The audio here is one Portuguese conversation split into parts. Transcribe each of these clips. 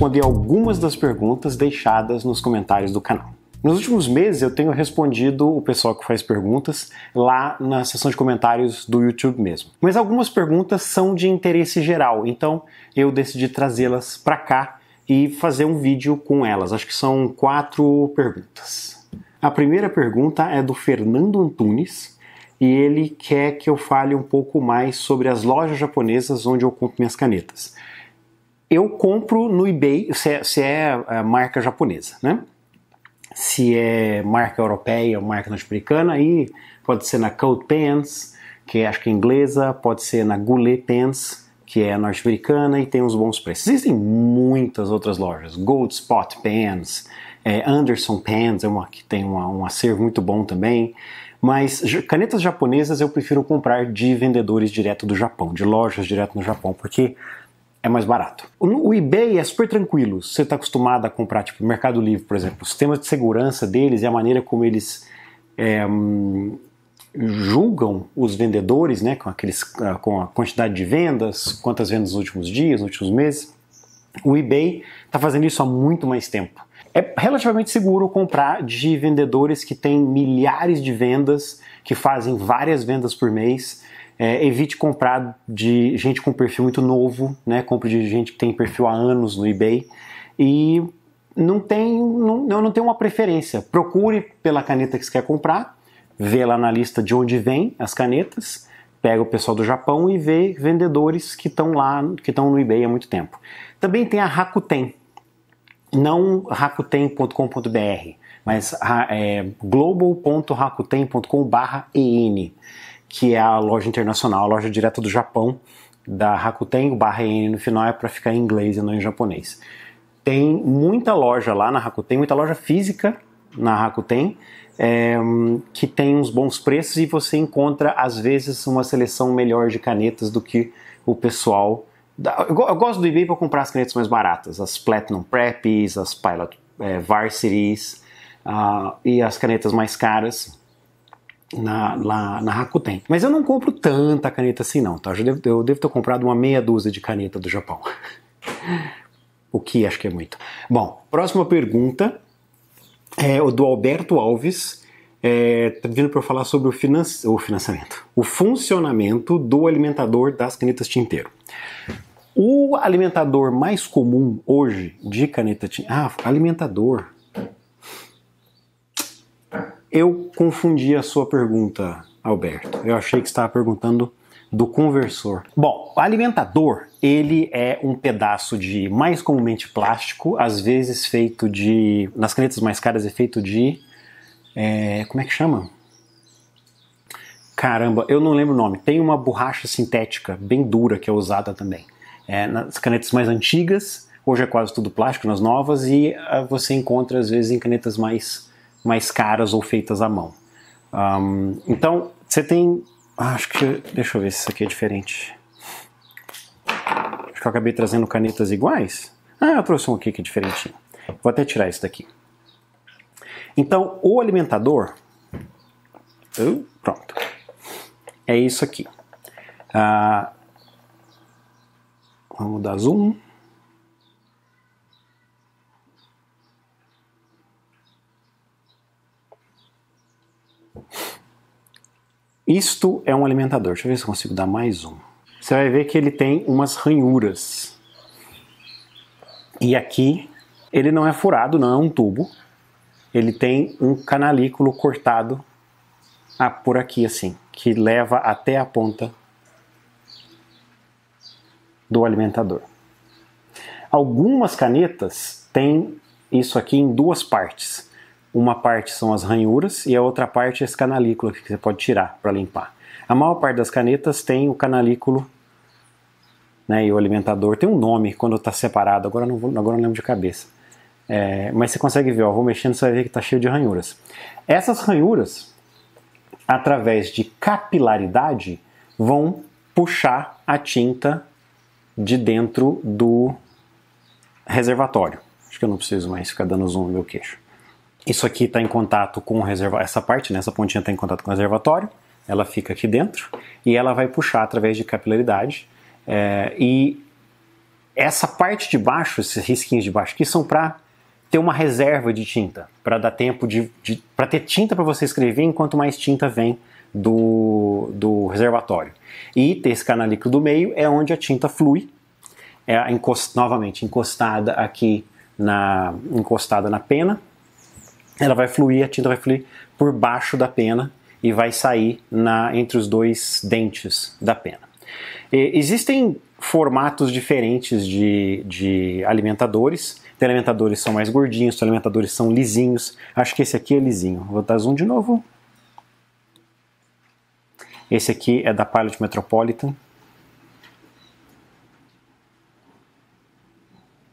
responder algumas das perguntas deixadas nos comentários do canal. Nos últimos meses eu tenho respondido o pessoal que faz perguntas lá na seção de comentários do YouTube mesmo. Mas algumas perguntas são de interesse geral, então eu decidi trazê-las para cá e fazer um vídeo com elas. Acho que são quatro perguntas. A primeira pergunta é do Fernando Antunes e ele quer que eu fale um pouco mais sobre as lojas japonesas onde eu compro minhas canetas eu compro no eBay, se é, se é, é marca japonesa, né? Se é marca europeia ou marca norte-americana, aí pode ser na Cold Pants, que é, acho que é inglesa, pode ser na Goulet Pants, que é norte-americana e tem uns bons preços. Existem muitas outras lojas, Gold Spot Pants, é, Anderson Pants, é uma que tem uma, um acervo muito bom também. Mas canetas japonesas eu prefiro comprar de vendedores direto do Japão, de lojas direto no Japão, porque é mais barato. O eBay é super tranquilo. Você está acostumado a comprar, tipo, Mercado Livre, por exemplo. O sistema de segurança deles e a maneira como eles é, julgam os vendedores, né, com, aqueles, ah, com a quantidade de vendas, quantas vendas nos últimos dias, nos últimos meses. O eBay está fazendo isso há muito mais tempo. É relativamente seguro comprar de vendedores que têm milhares de vendas, que fazem várias vendas por mês é, evite comprar de gente com perfil muito novo, né? Compre de gente que tem perfil há anos no eBay. E não tem, não, eu não tenho uma preferência. Procure pela caneta que você quer comprar, vê lá na lista de onde vem as canetas, pega o pessoal do Japão e vê vendedores que estão lá, que estão no eBay há muito tempo. Também tem a Rakuten, não rakuten.com.br, mas é, global.rakuten.com.br que é a loja internacional, a loja direta do Japão da Rakuten, o barra N no final é para ficar em inglês e não em japonês. Tem muita loja lá na Rakuten, muita loja física na Rakuten, é, que tem uns bons preços e você encontra, às vezes, uma seleção melhor de canetas do que o pessoal. Da... Eu, gosto do eBay para comprar as canetas mais baratas, as Platinum Preps, as Pilot é, eh, Varsities uh, ah, e as canetas mais caras na, lá na Rakuten. Mas eu não compro tanta caneta assim não, tá? Eu devo, eu devo ter comprado uma meia dúzia de caneta do Japão. o que acho que é muito. Bom, próxima pergunta é o do Alberto Alves. É, tá vindo para falar sobre o, finan o financiamento, o funcionamento do alimentador das canetas tinteiro. O alimentador mais comum hoje de caneta tinteiro. Ah, alimentador. Eu confundi a sua pergunta, Alberto. Eu achei que estava perguntando do conversor. Bom, o alimentador, ele é um pedaço de mais comumente plástico, às vezes feito de. Nas canetas mais caras é feito de. É, como é que chama? Caramba, eu não lembro o nome. Tem uma borracha sintética bem dura que é usada também. É, nas canetas mais antigas, hoje é quase tudo plástico, nas novas, e ah, você encontra às vezes em canetas mais mais caras ou feitas à mão. Um, então, você tem. Ah, acho que. Deixa eu ver se isso aqui é diferente. Acho que eu acabei trazendo canetas iguais. Ah, eu trouxe um aqui que é diferentinho. Vou até tirar isso daqui. Então, o alimentador. Uh, pronto. É isso aqui. Uh, vamos dar zoom. Isto é um alimentador. Deixa eu ver se eu consigo dar mais um. Você vai ver que ele tem umas ranhuras. E aqui ele não é furado, não é um tubo. Ele tem um canalículo cortado ah, por aqui assim, que leva até a ponta do alimentador. Algumas canetas têm isso aqui em duas partes. Uma parte são as ranhuras e a outra parte é esse canalículo que você pode tirar para limpar. A maior parte das canetas tem o canalículo né, e o alimentador. Tem um nome quando está separado, agora não, vou, agora não lembro de cabeça. É, mas você consegue ver, ó, vou mexendo, você vai ver que está cheio de ranhuras. Essas ranhuras, através de capilaridade, vão puxar a tinta de dentro do reservatório. Acho que eu não preciso mais ficar dando zoom no meu queixo. Isso aqui está em contato com o reservatório, essa parte, né, essa pontinha está em contato com o reservatório, ela fica aqui dentro e ela vai puxar através de capilaridade. É, e essa parte de baixo, esses risquinhos de baixo aqui, são para ter uma reserva de tinta, para dar tempo de. de para ter tinta para você escrever enquanto mais tinta vem do, do reservatório. E ter esse canalico do meio é onde a tinta flui, é encost, novamente encostada aqui na encostada na pena ela vai fluir, a tinta vai fluir por baixo da pena e vai sair na, entre os dois dentes da pena. E existem formatos diferentes de, de alimentadores. Tem alimentadores são mais gordinhos, tem alimentadores são lisinhos. Acho que esse aqui é lisinho. Vou dar zoom de novo. Esse aqui é da Pilot Metropolitan.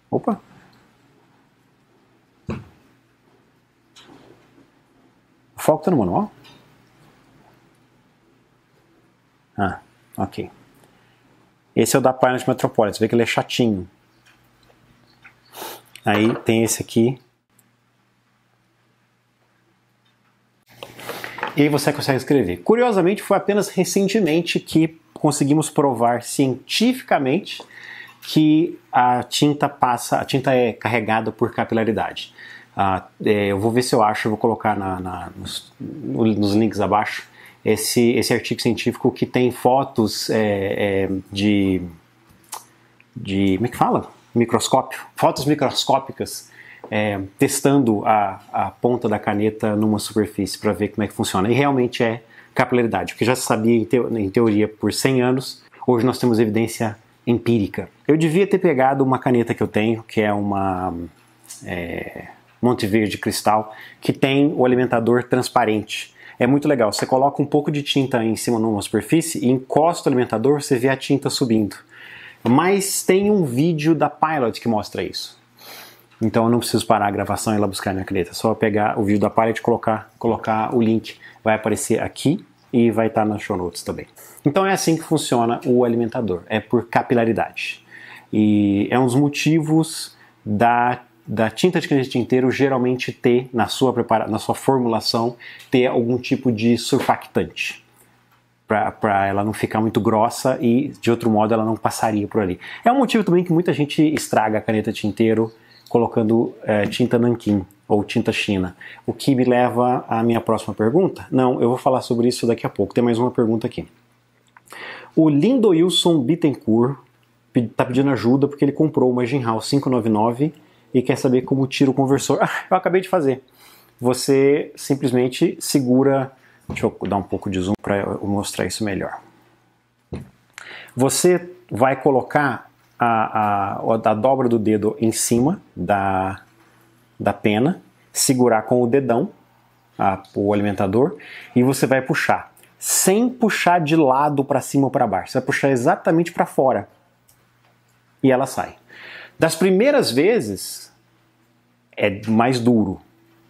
Opa, foco está no manual? Ah, ok. Esse é o da Pilot Metropolis, você vê que ele é chatinho. Aí tem esse aqui. E aí você consegue escrever. Curiosamente, foi apenas recentemente que conseguimos provar cientificamente que a tinta passa, a tinta é carregada por capilaridade. Ah, é, eu vou ver se eu acho, eu vou colocar na, na, nos, nos, links abaixo esse, esse artigo científico que tem fotos é, é, de, de. Como é que fala? Microscópio. Fotos microscópicas é, testando a, a ponta da caneta numa superfície para ver como é que funciona. E realmente é capilaridade, o que já se sabia em, te, em teoria por 100 anos, hoje nós temos evidência empírica. Eu devia ter pegado uma caneta que eu tenho, que é uma. É, Monte Verde Cristal, que tem o alimentador transparente. É muito legal. Você coloca um pouco de tinta em cima numa superfície e encosta o alimentador, você vê a tinta subindo. Mas tem um vídeo da Pilot que mostra isso. Então eu não preciso parar a gravação e ir lá buscar minha caneta. É só pegar o vídeo da Pilot e colocar, colocar o link. Vai aparecer aqui e vai estar tá nas show notes também. Então é assim que funciona o alimentador. É por capilaridade. E é um dos motivos da da tinta de caneta de tinteiro geralmente ter na sua prepara na sua formulação ter algum tipo de surfactante para ela não ficar muito grossa e de outro modo ela não passaria por ali. É um motivo também que muita gente estraga a caneta tinteiro colocando é, tinta nanquim ou tinta china. O que me leva à minha próxima pergunta? Não, eu vou falar sobre isso daqui a pouco. Tem mais uma pergunta aqui. O Lindo Wilson Bittencourt está pedindo ajuda porque ele comprou uma Jinhao 599 e quer saber como tira o conversor. Ah, eu acabei de fazer. Você simplesmente segura. Deixa eu dar um pouco de zoom para eu mostrar isso melhor. Você vai colocar a, a, a dobra do dedo em cima da, da pena, segurar com o dedão a, o alimentador e você vai puxar, sem puxar de lado para cima ou para baixo. Você vai puxar exatamente para fora e ela sai. Das primeiras vezes é mais duro.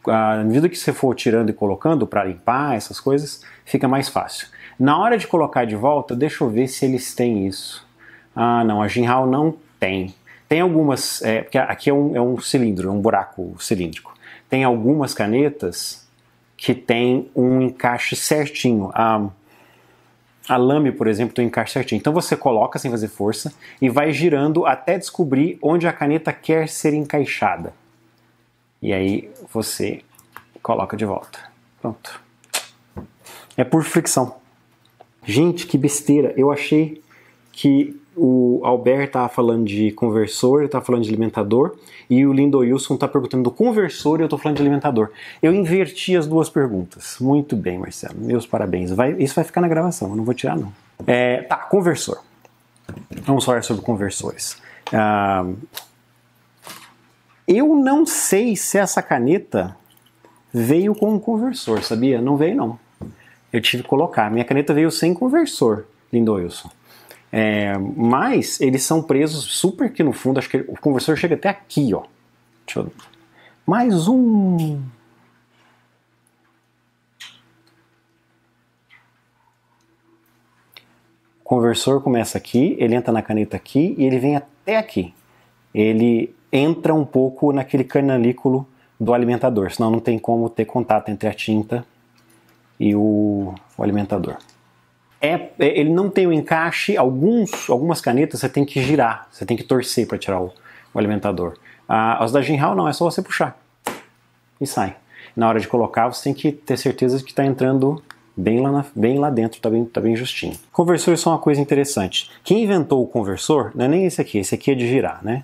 À medida que você for tirando e colocando para limpar essas coisas, fica mais fácil. Na hora de colocar de volta, deixa eu ver se eles têm isso. Ah, não, a Jinhao não tem. Tem algumas, é, porque aqui é um, é um cilindro, é um buraco cilíndrico. Tem algumas canetas que tem um encaixe certinho. Ah, a lame, por exemplo, do encaixe certinho. Então você coloca sem fazer força e vai girando até descobrir onde a caneta quer ser encaixada. E aí você coloca de volta. Pronto. É por fricção. Gente, que besteira. Eu achei que o Albert tá falando de conversor, eu tá falando de alimentador, e o Lindo Wilson tá perguntando do conversor e eu tô falando de alimentador. Eu inverti as duas perguntas. Muito bem, Marcelo. Meus parabéns. Vai, isso vai ficar na gravação, eu não vou tirar, não. É, tá, conversor. Vamos falar sobre conversores. Ah, eu não sei se essa caneta veio com um conversor, sabia? Não veio, não. Eu tive que colocar. Minha caneta veio sem conversor, Lindo Wilson. É, mas eles são presos super que no fundo, acho que o conversor chega até aqui, ó. Deixa eu... Mais um. O conversor começa aqui, ele entra na caneta aqui e ele vem até aqui. Ele entra um pouco naquele canalículo do alimentador, senão não tem como ter contato entre a tinta e o, o alimentador. É, é, ele não tem o encaixe, alguns, algumas canetas você tem que girar, você tem que torcer para tirar o, o alimentador. Ah, as da Jinhao não, é só você puxar e sai. Na hora de colocar, você tem que ter certeza de que está entrando bem lá, na, bem lá dentro, está bem, tá bem justinho. Conversores é são uma coisa interessante. Quem inventou o conversor não é nem esse aqui, esse aqui é de girar, né?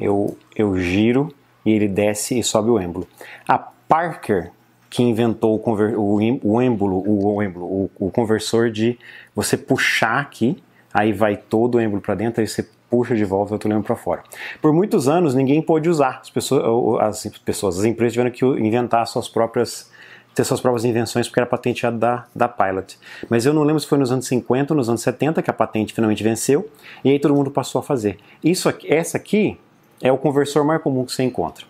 Eu, eu giro e ele desce e sobe o êmbolo. A Parker que inventou o, o, êmbolo, o, êmbolo o, o, conversor de você puxar aqui, aí vai todo o êmbolo para dentro, aí você puxa de volta outro êmbolo para fora. Por muitos anos ninguém pôde usar, as pessoas, as pessoas, as empresas tiveram que inventar suas próprias ter suas próprias invenções porque era patenteado da, da Pilot. Mas eu não lembro se foi nos anos 50 ou nos anos 70 que a patente finalmente venceu e aí todo mundo passou a fazer. Isso, essa aqui é o conversor mais comum que você encontra.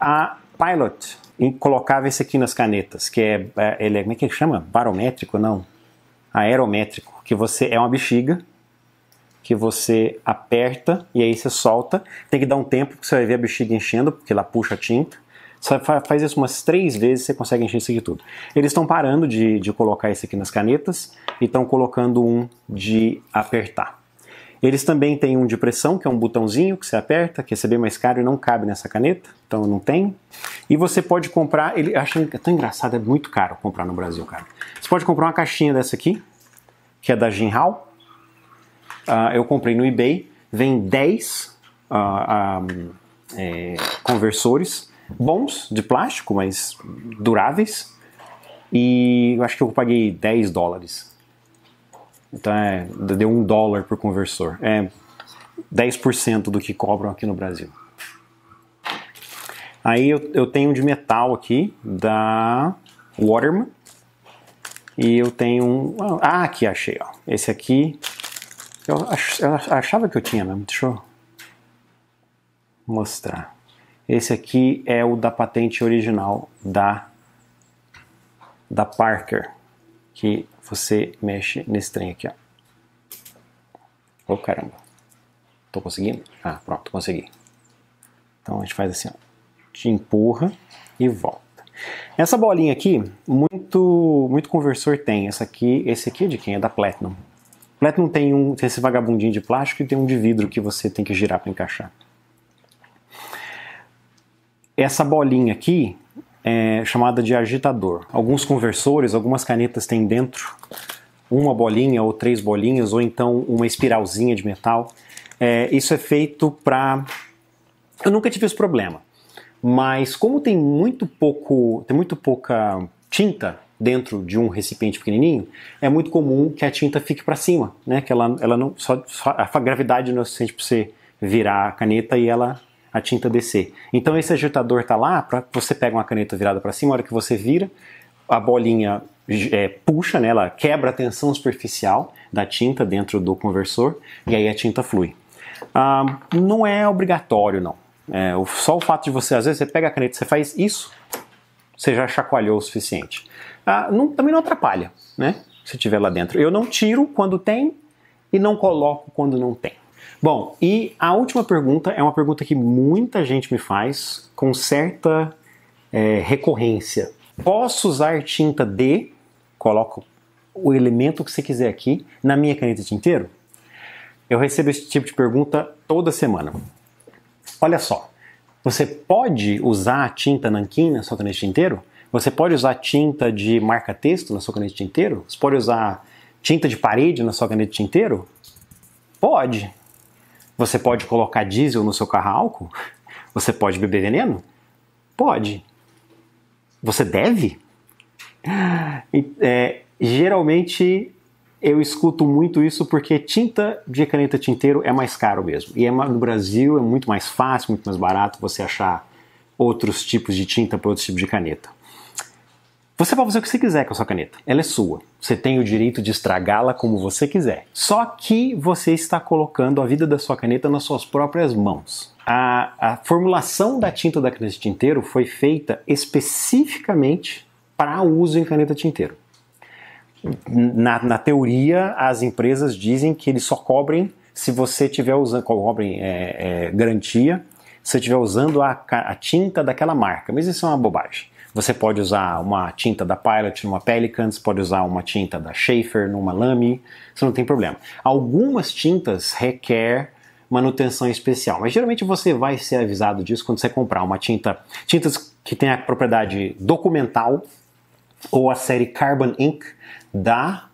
A Pilot colocava esse aqui nas canetas, que é, é, ele é, como é que ele chama? Barométrico, não? Aerométrico, que você é uma bexiga que você aperta e aí você solta. Tem que dar um tempo que você vai ver a bexiga enchendo, porque ela puxa a tinta. Você faz isso umas três vezes e você consegue encher isso aqui tudo. Eles estão parando de, de colocar isso aqui nas canetas e estão colocando um de apertar. Eles também têm um de pressão, que é um botãozinho que você aperta, que é bem mais caro e não cabe nessa caneta, então não tem. E você pode comprar, ele acho é tão engraçado, é muito caro comprar no Brasil, cara. Você pode comprar uma caixinha dessa aqui, que é da Jinhao. Uh, eu comprei no eBay, vem 10 uh, um, é, conversores bons, de plástico, mas duráveis. E eu acho que eu paguei 10 dólares então é, deu um dólar por conversor. É 10% do que cobram aqui no Brasil. Aí eu, eu tenho de metal aqui da Waterman. E eu tenho um. Ah, ah aqui achei, ó. Esse aqui. Eu, ach, eu achava que eu tinha mesmo. Deixa eu mostrar. Esse aqui é o da patente original da, da Parker, que você mexe nesse trem aqui, ó. Ô oh, caramba. Tô conseguindo? Ah, pronto, consegui. Então a gente faz assim, ó. Te empurra e volta. Essa bolinha aqui, muito muito conversor tem. Essa aqui, esse aqui é de quem? É da Platinum. Platinum tem um tem esse vagabundinho de plástico e tem um de vidro que você tem que girar para encaixar. Essa bolinha aqui, é, chamada de agitador. Alguns conversores, algumas canetas têm dentro uma bolinha ou três bolinhas, ou então uma espiralzinha de metal. É, isso é feito para. Eu nunca tive esse problema, mas como tem muito pouco, tem muito pouca tinta dentro de um recipiente pequenininho, é muito comum que a tinta fique para cima, né? Que ela, ela não só, só, a gravidade não é suficiente para você virar a caneta e ela a tinta descer. Então esse agitador está lá, pra, você pega uma caneta virada para cima, a hora que você vira, a bolinha é, puxa, né, ela quebra a tensão superficial da tinta dentro do conversor e aí a tinta flui. Ah, não é obrigatório, não. É, só o fato de você, às vezes, você pega a caneta você faz isso, você já chacoalhou o suficiente. Ah, não, também não atrapalha, né? Se tiver lá dentro. Eu não tiro quando tem e não coloco quando não tem. Bom, e a última pergunta é uma pergunta que muita gente me faz com certa é, recorrência. Posso usar tinta D, coloco o elemento que você quiser aqui, na minha caneta de tinteiro? Eu recebo esse tipo de pergunta toda semana. Olha só, você pode usar tinta nanquim na sua caneta de tinteiro? Você pode usar tinta de marca-texto na sua caneta de tinteiro? Você pode usar tinta de parede na sua caneta de tinteiro? Pode, você pode colocar diesel no seu carro a álcool? Você pode beber veneno? Pode. Você deve? É, geralmente eu escuto muito isso porque tinta de caneta tinteiro é mais caro mesmo. E é, no Brasil é muito mais fácil, muito mais barato você achar outros tipos de tinta para outros tipos de caneta. Você pode fazer o que você quiser com a sua caneta. Ela é sua. Você tem o direito de estragá-la como você quiser. Só que você está colocando a vida da sua caneta nas suas próprias mãos. A, a formulação da tinta da caneta tinteiro foi feita especificamente para uso em caneta tinteiro. Na, na teoria, as empresas dizem que eles só cobrem se você tiver usando, cobrem é, é, garantia, se você estiver usando a, a tinta daquela marca. Mas isso é uma bobagem. Você pode usar uma tinta da Pilot numa Pelican, você pode usar uma tinta da Schaefer numa Lamy, você não tem problema. Algumas tintas requer manutenção especial, mas geralmente você vai ser avisado disso quando você comprar uma tinta, tintas que tem a propriedade documental ou a série Carbon Ink da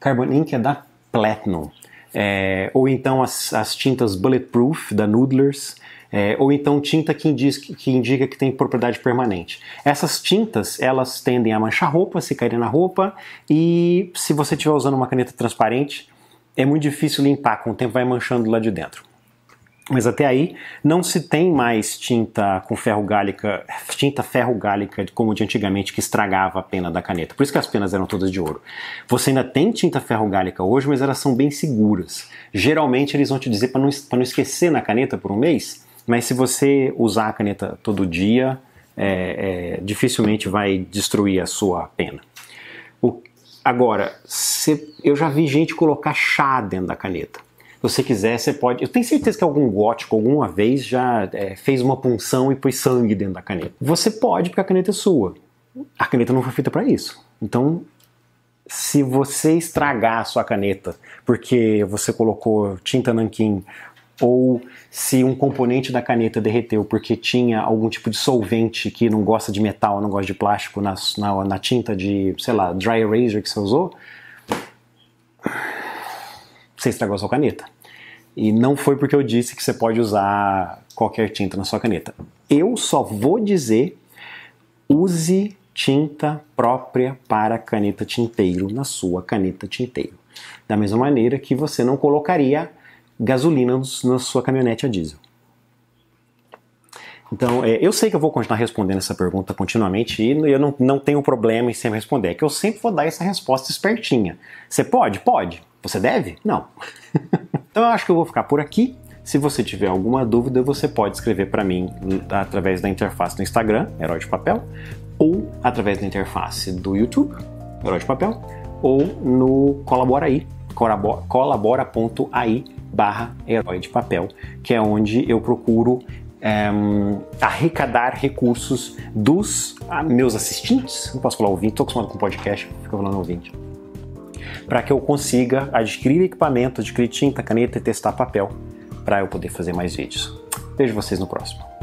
Carbon Ink é da Platinum. É, ou então as, as tintas Bulletproof da Noodlers, é, ou então tinta que, indiz, que indica que tem propriedade permanente. Essas tintas, elas tendem a manchar roupa, se cair na roupa, e se você estiver usando uma caneta transparente, é muito difícil limpar, com o tempo vai manchando lá de dentro. Mas até aí não se tem mais tinta com ferro gálica, tinta ferro gálica como de antigamente que estragava a pena da caneta. Por isso que as penas eram todas de ouro. Você ainda tem tinta ferro gálica hoje, mas elas são bem seguras. Geralmente eles vão te dizer para não, não esquecer na caneta por um mês, mas se você usar a caneta todo dia, é, é, dificilmente vai destruir a sua pena. O, agora, se, eu já vi gente colocar chá dentro da caneta. Se você quiser, você pode. Eu tenho certeza que algum gótico alguma vez já é, fez uma punção e pôs sangue dentro da caneta. Você pode, porque a caneta é sua. A caneta não foi feita para isso. Então, se você estragar a sua caneta porque você colocou tinta nanquim ou se um componente da caneta derreteu porque tinha algum tipo de solvente que não gosta de metal, não gosta de plástico na, na, na tinta de, sei lá, dry eraser que você usou, você estragou a sua caneta. E não foi porque eu disse que você pode usar qualquer tinta na sua caneta. Eu só vou dizer: use tinta própria para caneta tinteiro na sua caneta tinteiro. Da mesma maneira que você não colocaria gasolina na sua caminhonete a diesel? Então, é, eu sei que eu vou continuar respondendo essa pergunta continuamente e eu não, não tenho problema em sempre responder, é que eu sempre vou dar essa resposta espertinha. Você pode? Pode. Você deve? Não. então, eu acho que eu vou ficar por aqui. Se você tiver alguma dúvida, você pode escrever para mim através da interface do Instagram, Herói de Papel, ou através da interface do YouTube, Herói de Papel, ou no Colabora aí, colabora.ai, barra herói de papel, que é onde eu procuro ehm, arrecadar recursos dos ah, meus assistentes, não posso falar ouvinte, estou acostumado com podcast, fica falando ouvinte, para que eu consiga adquirir equipamento, adquirir tinta, caneta e testar papel, para eu poder fazer mais vídeos. Vejo vocês no próximo.